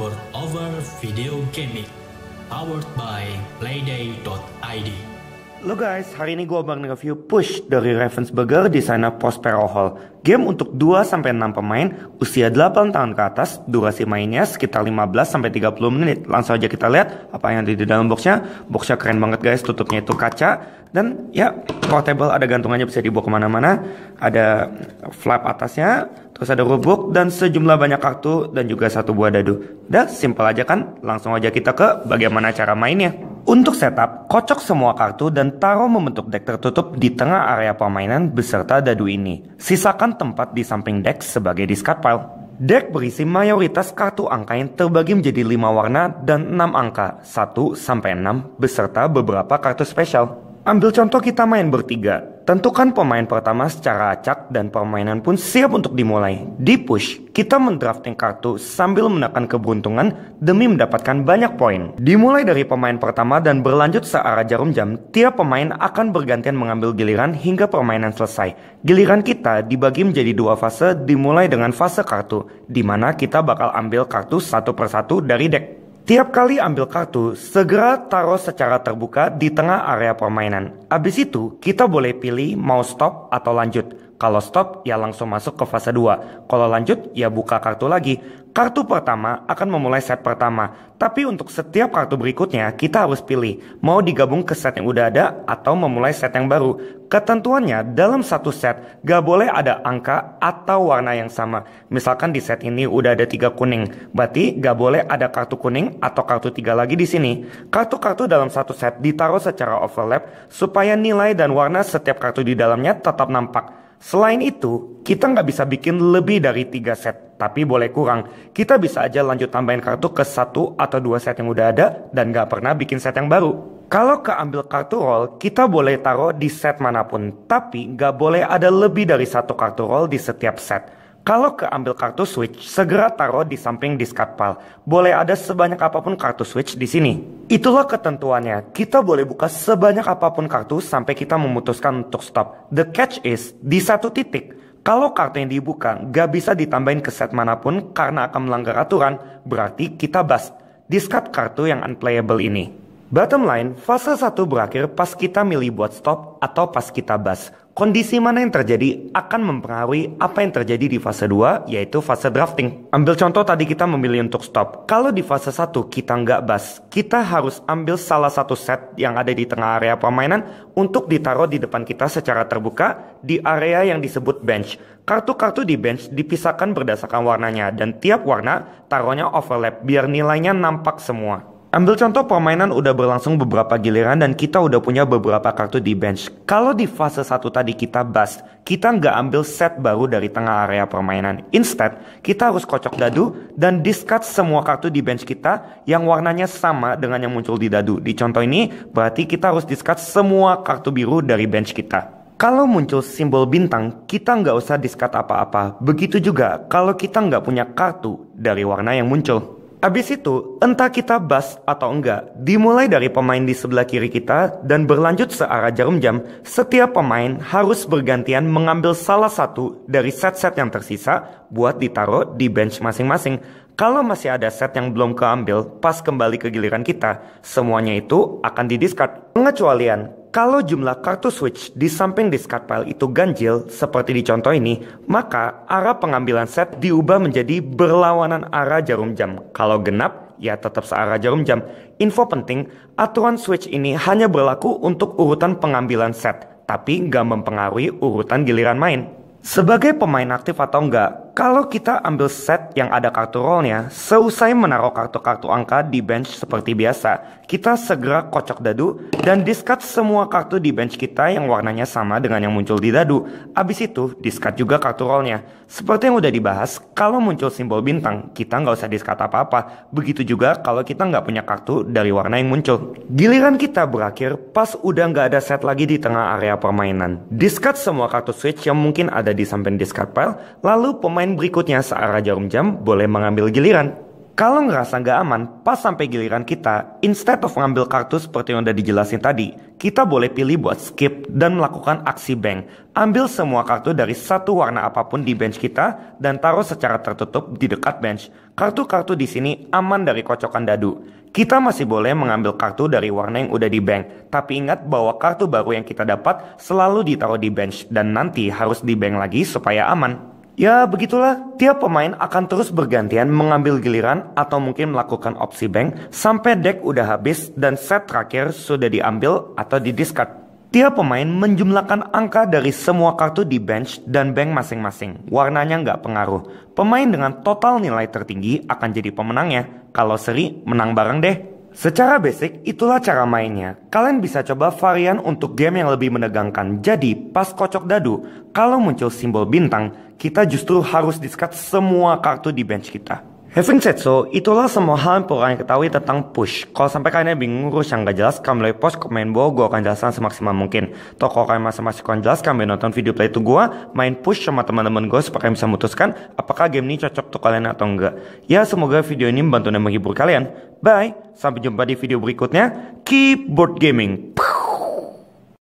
for over video gaming powered by playday.id Lo guys, hari ini gue bakal review Push dari Ravensburger Designer Prospero Hall. Game untuk 2-6 pemain, usia 8 tahun ke atas, durasi mainnya sekitar 15-30 menit. Langsung aja kita lihat apa yang ada di dalam boxnya. Boxnya keren banget guys, tutupnya itu kaca. Dan ya, portable ada gantungannya bisa dibawa kemana-mana. Ada flap atasnya, terus ada rubuk dan sejumlah banyak kartu dan juga satu buah dadu. Dah simpel aja kan? Langsung aja kita ke bagaimana cara mainnya. Untuk setup, kocok semua kartu dan taruh membentuk deck tertutup di tengah area permainan beserta dadu ini. Sisakan tempat di samping deck sebagai discard pile. Deck berisi mayoritas kartu angka yang terbagi menjadi 5 warna dan 6 angka, 1 sampai 6, beserta beberapa kartu spesial. Ambil contoh kita main bertiga. Tentukan pemain pertama secara acak dan permainan pun siap untuk dimulai. Di push, kita mendrafting kartu sambil menekan keberuntungan demi mendapatkan banyak poin. Dimulai dari pemain pertama dan berlanjut searah jarum jam, tiap pemain akan bergantian mengambil giliran hingga permainan selesai. Giliran kita dibagi menjadi dua fase, dimulai dengan fase kartu, di mana kita bakal ambil kartu satu persatu dari deck Tiap kali ambil kartu, segera taruh secara terbuka di tengah area permainan. Abis itu, kita boleh pilih mau stop atau lanjut. Kalau stop, ya langsung masuk ke fase 2. Kalau lanjut, ya buka kartu lagi. Kartu pertama akan memulai set pertama, tapi untuk setiap kartu berikutnya kita harus pilih mau digabung ke set yang udah ada atau memulai set yang baru. Ketentuannya dalam satu set gak boleh ada angka atau warna yang sama. Misalkan di set ini udah ada tiga kuning, berarti gak boleh ada kartu kuning atau kartu tiga lagi di sini. Kartu-kartu dalam satu set ditaruh secara overlap supaya nilai dan warna setiap kartu di dalamnya tetap nampak. Selain itu, kita nggak bisa bikin lebih dari tiga set, tapi boleh kurang. Kita bisa aja lanjut tambahin kartu ke satu atau dua set yang udah ada dan nggak pernah bikin set yang baru. Kalau keambil kartu roll, kita boleh taruh di set manapun, tapi nggak boleh ada lebih dari satu kartu roll di setiap set. Kalau keambil kartu switch, segera taruh di samping disk kapal. Boleh ada sebanyak apapun kartu switch di sini. Itulah ketentuannya. Kita boleh buka sebanyak apapun kartu sampai kita memutuskan untuk stop. The catch is, di satu titik, kalau kartu yang dibuka nggak bisa ditambahin ke set manapun karena akan melanggar aturan, berarti kita bust. Discard kartu yang unplayable ini. Bottom line, fase 1 berakhir pas kita milih buat stop atau pas kita bust. Kondisi mana yang terjadi akan mempengaruhi apa yang terjadi di fase 2, yaitu fase drafting. Ambil contoh tadi kita memilih untuk stop. Kalau di fase 1 kita nggak bas, kita harus ambil salah satu set yang ada di tengah area permainan untuk ditaruh di depan kita secara terbuka di area yang disebut bench. Kartu-kartu di bench dipisahkan berdasarkan warnanya dan tiap warna taruhnya overlap biar nilainya nampak semua. Ambil contoh permainan udah berlangsung beberapa giliran dan kita udah punya beberapa kartu di bench. Kalau di fase 1 tadi kita bust, kita nggak ambil set baru dari tengah area permainan. Instead, kita harus kocok dadu dan discard semua kartu di bench kita yang warnanya sama dengan yang muncul di dadu. Di contoh ini, berarti kita harus discard semua kartu biru dari bench kita. Kalau muncul simbol bintang, kita nggak usah discard apa-apa. Begitu juga kalau kita nggak punya kartu dari warna yang muncul. Abis itu, entah kita bas atau enggak, dimulai dari pemain di sebelah kiri kita dan berlanjut searah jarum jam, setiap pemain harus bergantian mengambil salah satu dari set-set yang tersisa buat ditaruh di bench masing-masing. Kalau masih ada set yang belum keambil pas kembali ke giliran kita, semuanya itu akan didiskard Pengecualian kalau jumlah kartu switch di samping discard pile itu ganjil, seperti di contoh ini, maka arah pengambilan set diubah menjadi berlawanan arah jarum jam. Kalau genap, ya tetap searah jarum jam. Info penting, aturan switch ini hanya berlaku untuk urutan pengambilan set, tapi nggak mempengaruhi urutan giliran main. Sebagai pemain aktif atau enggak, kalau kita ambil set yang ada kartu rollnya, seusai menaruh kartu-kartu angka di bench seperti biasa, kita segera kocok dadu dan discard semua kartu di bench kita yang warnanya sama dengan yang muncul di dadu. Abis itu, discard juga kartu rollnya. Seperti yang udah dibahas, kalau muncul simbol bintang, kita nggak usah discard apa-apa. Begitu juga kalau kita nggak punya kartu dari warna yang muncul. Giliran kita berakhir pas udah nggak ada set lagi di tengah area permainan. Discard semua kartu switch yang mungkin ada di samping discard pile, lalu pemain pemain berikutnya searah jarum jam boleh mengambil giliran. Kalau ngerasa nggak aman, pas sampai giliran kita, instead of ngambil kartu seperti yang udah dijelasin tadi, kita boleh pilih buat skip dan melakukan aksi bank. Ambil semua kartu dari satu warna apapun di bench kita dan taruh secara tertutup di dekat bench. Kartu-kartu di sini aman dari kocokan dadu. Kita masih boleh mengambil kartu dari warna yang udah di bank, tapi ingat bahwa kartu baru yang kita dapat selalu ditaruh di bench dan nanti harus di bank lagi supaya aman. Ya begitulah, tiap pemain akan terus bergantian mengambil giliran atau mungkin melakukan opsi bank sampai deck udah habis dan set terakhir sudah diambil atau didiscard. Tiap pemain menjumlahkan angka dari semua kartu di bench dan bank masing-masing. Warnanya nggak pengaruh. Pemain dengan total nilai tertinggi akan jadi pemenangnya. Kalau seri, menang bareng deh. Secara basic, itulah cara mainnya. Kalian bisa coba varian untuk game yang lebih menegangkan. Jadi, pas kocok dadu, kalau muncul simbol bintang, kita justru harus discard semua kartu di bench kita. Having said so, itulah semua hal yang perlu kalian ketahui tentang push. Kalau sampai kalian bingung urus yang gak jelas, kalian boleh post komen bawah gue akan jelaskan semaksimal mungkin. Toko kalau kalian masih masih kurang jelas, kalian nonton video play itu gue, main push sama teman-teman gue supaya kalian bisa memutuskan apakah game ini cocok untuk kalian atau enggak. Ya semoga video ini membantu dan menghibur kalian. Bye, sampai jumpa di video berikutnya. Keep board gaming.